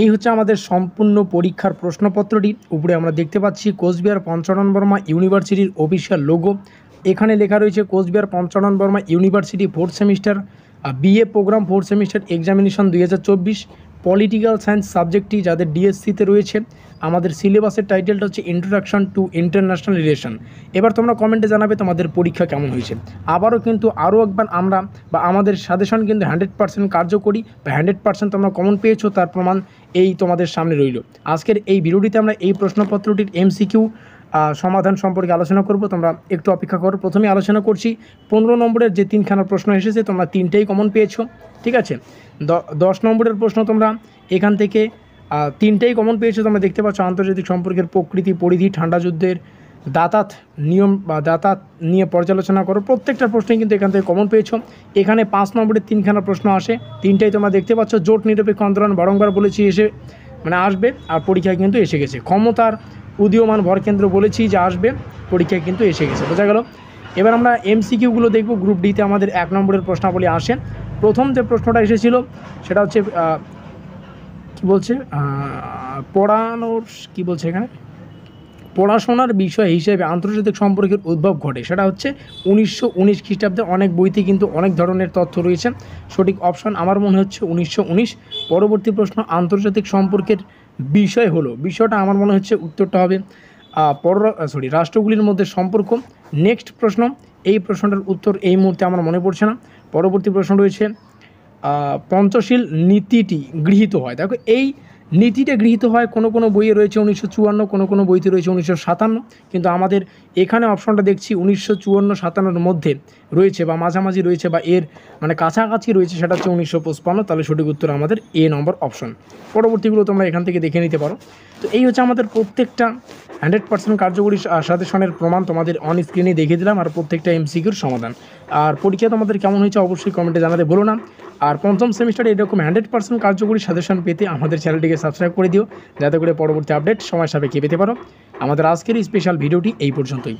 এই হচ্ছে আমাদের সম্পূর্ণ পরীক্ষার প্রশ্নপত্রটি উপরে আমরা দেখতে পাচ্ছি কোচবিহার পঞ্চানন বর্মা ইউনিভার্সিটির অফিসিয়াল লোগো এখানে লেখা রয়েছে Cooch Behar Panchanan Barma university fourth semester BA programme fourth semester examination দুই হাজার চব্বিশ পলিটিক্যাল সায়েন্স সাবজেক্টটি যাদের ডিএসসিতে রয়েছে আমাদের সিলেবাসের টাইটেলটা হচ্ছে ইন্ট্রোডাকশন টু ইন্টারন্যাশনাল রিলেশন এবার তোমরা কমেন্টে জানাবে তোমাদের পরীক্ষা কেমন হয়েছে আবারও কিন্তু আরও একবার আমরা বা আমাদের সাজেশন কিন্তু হান্ড্রেড পার্সেন্ট কার্যকরী বা হান্ড্রেড পার্সেন্ট তোমরা কমন পেয়েছো তার প্রমাণ এই তোমাদের সামনে রইল আজকের এই ভিডিওটিতে আমরা এই প্রশ্নপত্রটির এমসিকিউ সমাধান সম্পর্কে আলোচনা করব তোমরা একটু অপেক্ষা করো প্রথমে আলোচনা করছি পনেরো নম্বরের যে তিনখানা প্রশ্ন এসেছে তোমরা তিনটেই কমন পেয়েছো ঠিক আছে দশ নম্বরের প্রশ্ন তোমরা এখান থেকে তিনটেই কমন পেয়েছে তোমরা দেখতে পাচ্ছ আন্তর্জাতিক সম্পর্কের প্রকৃতি পরিধি ঠান্ডা যুদ্ধের দাতাত নিয়ম বা দাতাত নিয়ে পর্যালোচনা করো প্রত্যেকটা প্রশ্নই কিন্তু এখান থেকে কমন পেয়েছ এখানে পাঁচ নম্বরের তিনখানা প্রশ্ন আসে তিনটাই তোমরা দেখতে পাচ্ছ জোট নিরপেক্ষ আন্দোলন বারংবার বলেছি এসে মানে আসবে আর পরীক্ষায় কিন্তু এসে গেছে ক্ষমতার উদীয়মান ভরকেন্দ্র বলেছি যে আসবে পরীক্ষায় কিন্তু এসে গেছে বোঝা গেল এবার আমরা এমসিকিউগুলো দেখব গ্রুপ ডিতে আমাদের এক নম্বরের প্রশ্নাবলী আসে প্রথম যে প্রশ্নটা এসেছিল সেটা হচ্ছে কি বলছে পড়ানোর কি বলছে এখানে পড়াশোনার বিষয় হিসেবে আন্তর্জাতিক সম্পর্কের উদ্ভব ঘটে সেটা হচ্ছে উনিশশো উনিশ খ্রিস্টাব্দে অনেক বইতে কিন্তু অনেক ধরনের তথ্য রয়েছে সঠিক অপশন আমার মনে হচ্ছে উনিশশো উনিশ পরবর্তী প্রশ্ন আন্তর্জাতিক সম্পর্কের বিষয় হলো বিষয়টা আমার মনে হচ্ছে উত্তরটা হবে পর সরি রাষ্ট্রগুলির মধ্যে সম্পর্ক নেক্সট প্রশ্ন এই প্রশ্নটার উত্তর এই মুহূর্তে আমার মনে পড়ছে না পরবর্তী প্রশ্ন রয়েছে পঞ্চশীল নীতিটি গৃহীত হয় দেখো এই নীতিটা গৃহীত হয় কোনো কোনো বইয়ে রয়েছে উনিশশো চুয়ান্ন কোনো কোনো বইতে রয়েছে উনিশশো সাতান্ন কিন্তু আমাদের এখানে অপশনটা দেখছি উনিশশো চুয়ান্ন সাতান্নর মধ্যে রয়েছে বা মাঝামাঝি রয়েছে বা এর মানে কাছাকাছি রয়েছে সেটা হচ্ছে উনিশশো পঁচপান্ন তাহলে সঠিক উত্তর আমাদের এ নম্বর অপশন পরবর্তীগুলো তোমরা এখান থেকে দেখে নিতে পারো তো এই হচ্ছে আমাদের প্রত্যেকটা হান্ড্রেড পার্সেন্ট কার্যকরী সাজেশনের প্রমাণ তোমাদের অন স্ক্রিনে দেখিয়ে দিলাম আর প্রত্যেকটা এমসিকিউর সমাধান আর পরীক্ষা তোমাদের কেমন হয়েছে অবশ্যই কমেন্টে জানাতে বলো না আর পঞ্চম সেমিস্টারে এরকম হান্ড্রেড পার্সেন্ট কার্যকরী সাজেশন পেতে আমাদের চ্যানেলটিকে সাবস্ক্রাইব করে দিও যাতে করে পরবর্তী আপডেট সময় সাপেক্ষে পেতে পারো আমাদের আজকের স্পেশাল ভিডিওটি এই পর্যন্তই